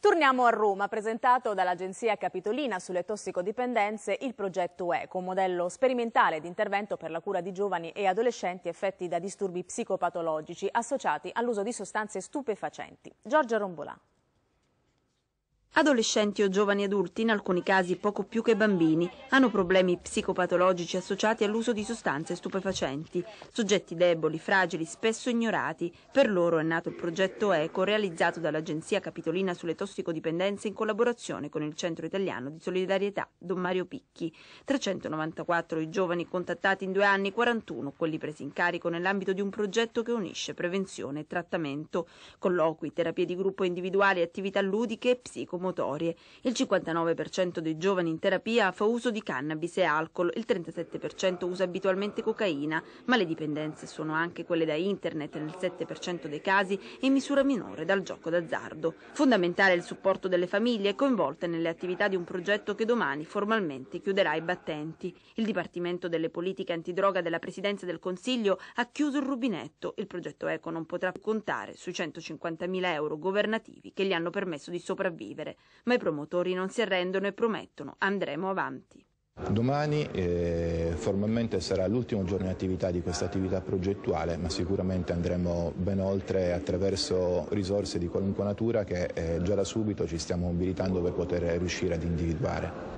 Torniamo a Roma, presentato dall'Agenzia Capitolina sulle tossicodipendenze il progetto ECO, un modello sperimentale di intervento per la cura di giovani e adolescenti affetti da disturbi psicopatologici associati all'uso di sostanze stupefacenti. Giorgia Rombolà. Adolescenti o giovani adulti, in alcuni casi poco più che bambini, hanno problemi psicopatologici associati all'uso di sostanze stupefacenti. Soggetti deboli, fragili, spesso ignorati. Per loro è nato il progetto ECO, realizzato dall'Agenzia Capitolina sulle tossicodipendenze in collaborazione con il Centro Italiano di Solidarietà Don Mario Picchi. 394 i giovani contattati in due anni, 41 quelli presi in carico nell'ambito di un progetto che unisce prevenzione e trattamento, colloqui, terapie di gruppo individuali, attività ludiche e psicomotorie motorie. Il 59% dei giovani in terapia fa uso di cannabis e alcol, il 37% usa abitualmente cocaina, ma le dipendenze sono anche quelle da internet nel 7% dei casi e in misura minore dal gioco d'azzardo. Fondamentale è il supporto delle famiglie coinvolte nelle attività di un progetto che domani formalmente chiuderà i battenti. Il Dipartimento delle politiche antidroga della Presidenza del Consiglio ha chiuso il rubinetto. Il progetto Eco non potrà contare sui 150.000 euro governativi che gli hanno permesso di sopravvivere vincere, ma i promotori non si arrendono e promettono andremo avanti. Domani eh, formalmente sarà l'ultimo giorno di attività di questa attività progettuale, ma sicuramente andremo ben oltre attraverso risorse di qualunque natura che eh, già da subito ci stiamo mobilitando per poter riuscire ad individuare.